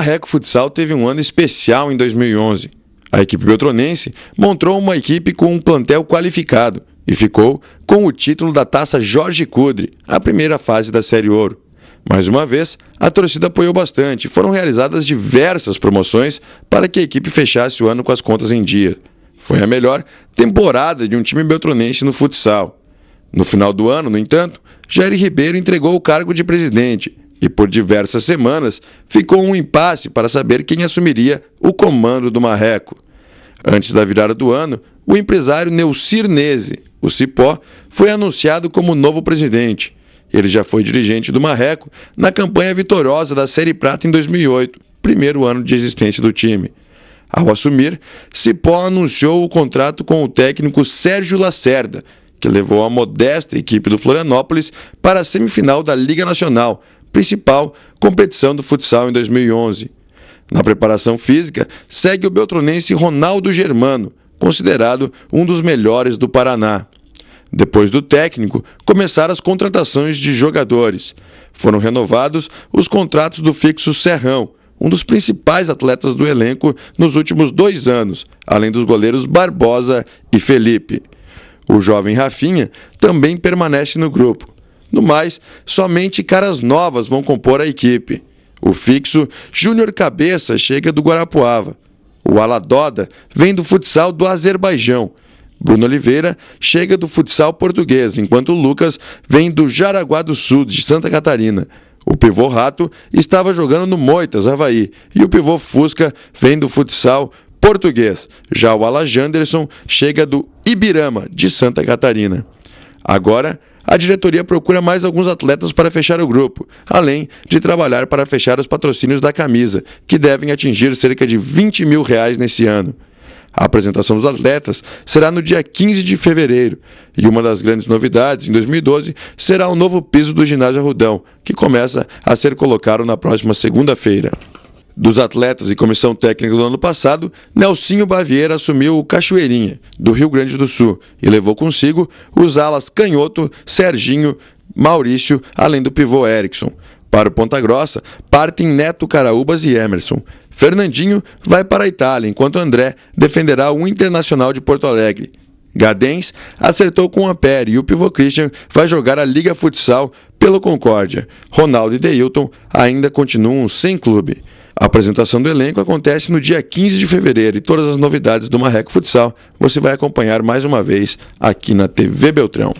A Reco Futsal teve um ano especial em 2011. A equipe beltronense montou uma equipe com um plantel qualificado e ficou com o título da Taça Jorge Cudre, a primeira fase da Série Ouro. Mais uma vez, a torcida apoiou bastante e foram realizadas diversas promoções para que a equipe fechasse o ano com as contas em dia. Foi a melhor temporada de um time beltronense no futsal. No final do ano, no entanto, Jair Ribeiro entregou o cargo de presidente e por diversas semanas ficou um impasse para saber quem assumiria o comando do Marreco. Antes da virada do ano, o empresário Neucir Nese, o Cipó, foi anunciado como novo presidente. Ele já foi dirigente do Marreco na campanha vitoriosa da Série Prata em 2008, primeiro ano de existência do time. Ao assumir, Cipó anunciou o contrato com o técnico Sérgio Lacerda, que levou a modesta equipe do Florianópolis para a semifinal da Liga Nacional, principal competição do futsal em 2011. Na preparação física, segue o beltronense Ronaldo Germano, considerado um dos melhores do Paraná. Depois do técnico, começaram as contratações de jogadores. Foram renovados os contratos do fixo Serrão, um dos principais atletas do elenco nos últimos dois anos, além dos goleiros Barbosa e Felipe. O jovem Rafinha também permanece no grupo. No mais, somente caras novas vão compor a equipe. O fixo Júnior Cabeça chega do Guarapuava. O Aladoda vem do futsal do Azerbaijão. Bruno Oliveira chega do futsal português, enquanto Lucas vem do Jaraguá do Sul, de Santa Catarina. O pivô Rato estava jogando no Moitas, Havaí, e o pivô Fusca vem do futsal português. Já o Ala Janderson chega do Ibirama, de Santa Catarina. Agora, a diretoria procura mais alguns atletas para fechar o grupo, além de trabalhar para fechar os patrocínios da camisa, que devem atingir cerca de 20 mil reais nesse ano. A apresentação dos atletas será no dia 15 de fevereiro, e uma das grandes novidades em 2012 será o novo piso do ginásio Arrudão, que começa a ser colocado na próxima segunda-feira dos atletas e comissão técnica do ano passado, Nelsinho Baviera assumiu o Cachoeirinha, do Rio Grande do Sul, e levou consigo os alas Canhoto, Serginho, Maurício, além do pivô Erickson. Para o Ponta Grossa, partem Neto Caraúbas e Emerson. Fernandinho vai para a Itália, enquanto André defenderá o Internacional de Porto Alegre. Gadens acertou com o Ampere e o pivô Christian vai jogar a Liga Futsal pelo Concórdia. Ronaldo e Deilton ainda continuam sem clube. A apresentação do elenco acontece no dia 15 de fevereiro e todas as novidades do Marreco Futsal você vai acompanhar mais uma vez aqui na TV Beltrão.